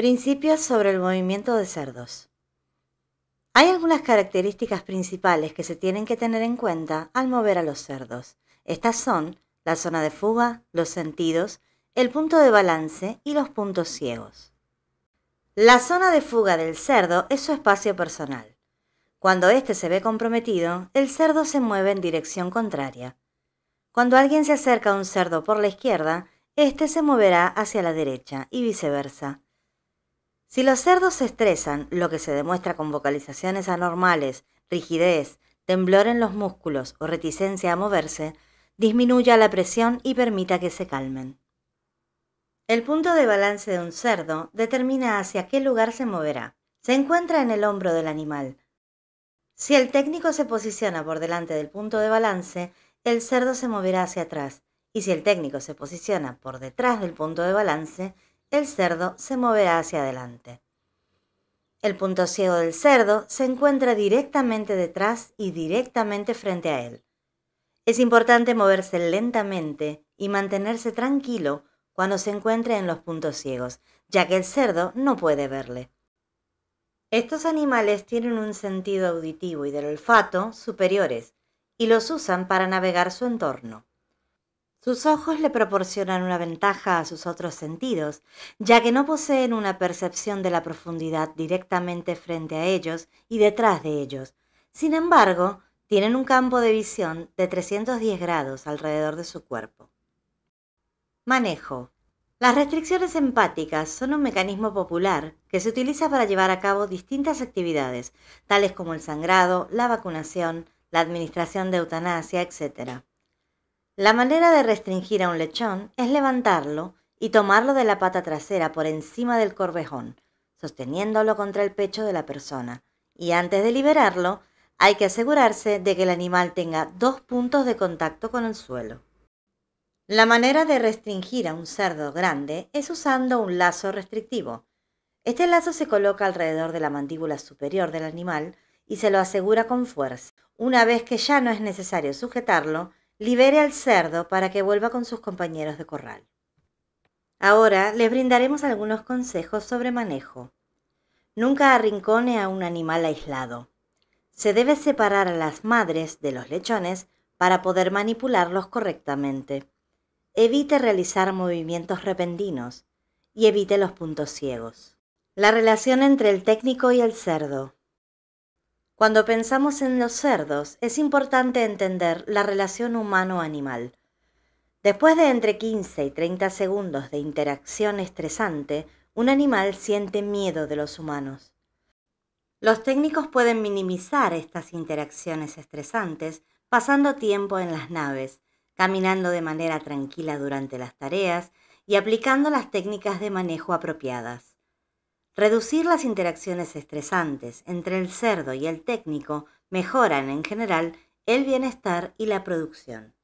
Principios sobre el movimiento de cerdos. Hay algunas características principales que se tienen que tener en cuenta al mover a los cerdos. Estas son la zona de fuga, los sentidos, el punto de balance y los puntos ciegos. La zona de fuga del cerdo es su espacio personal. Cuando éste se ve comprometido, el cerdo se mueve en dirección contraria. Cuando alguien se acerca a un cerdo por la izquierda, éste se moverá hacia la derecha y viceversa. Si los cerdos se estresan, lo que se demuestra con vocalizaciones anormales, rigidez, temblor en los músculos o reticencia a moverse, disminuya la presión y permita que se calmen. El punto de balance de un cerdo determina hacia qué lugar se moverá. Se encuentra en el hombro del animal. Si el técnico se posiciona por delante del punto de balance, el cerdo se moverá hacia atrás, y si el técnico se posiciona por detrás del punto de balance, el cerdo se moverá hacia adelante. El punto ciego del cerdo se encuentra directamente detrás y directamente frente a él. Es importante moverse lentamente y mantenerse tranquilo cuando se encuentre en los puntos ciegos, ya que el cerdo no puede verle. Estos animales tienen un sentido auditivo y del olfato superiores y los usan para navegar su entorno. Sus ojos le proporcionan una ventaja a sus otros sentidos, ya que no poseen una percepción de la profundidad directamente frente a ellos y detrás de ellos. Sin embargo, tienen un campo de visión de 310 grados alrededor de su cuerpo. Manejo. Las restricciones empáticas son un mecanismo popular que se utiliza para llevar a cabo distintas actividades, tales como el sangrado, la vacunación, la administración de eutanasia, etc. La manera de restringir a un lechón es levantarlo y tomarlo de la pata trasera por encima del corvejón, sosteniéndolo contra el pecho de la persona. Y antes de liberarlo, hay que asegurarse de que el animal tenga dos puntos de contacto con el suelo. La manera de restringir a un cerdo grande es usando un lazo restrictivo. Este lazo se coloca alrededor de la mandíbula superior del animal y se lo asegura con fuerza. Una vez que ya no es necesario sujetarlo, libere al cerdo para que vuelva con sus compañeros de corral. Ahora les brindaremos algunos consejos sobre manejo. Nunca arrincone a un animal aislado. Se debe separar a las madres de los lechones para poder manipularlos correctamente. Evite realizar movimientos repentinos y evite los puntos ciegos. La relación entre el técnico y el cerdo. Cuando pensamos en los cerdos, es importante entender la relación humano-animal. Después de entre 15 y 30 segundos de interacción estresante, un animal siente miedo de los humanos. Los técnicos pueden minimizar estas interacciones estresantes pasando tiempo en las naves, caminando de manera tranquila durante las tareas y aplicando las técnicas de manejo apropiadas. Reducir las interacciones estresantes entre el cerdo y el técnico mejoran en general el bienestar y la producción.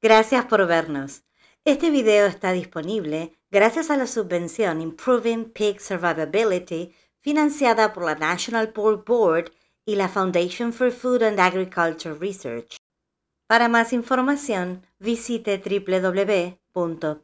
Gracias por vernos. Este video está disponible gracias a la subvención Improving Pig Survivability financiada por la National Pork Board y la Foundation for Food and Agriculture Research. Para más información, visite www.piglivability.org.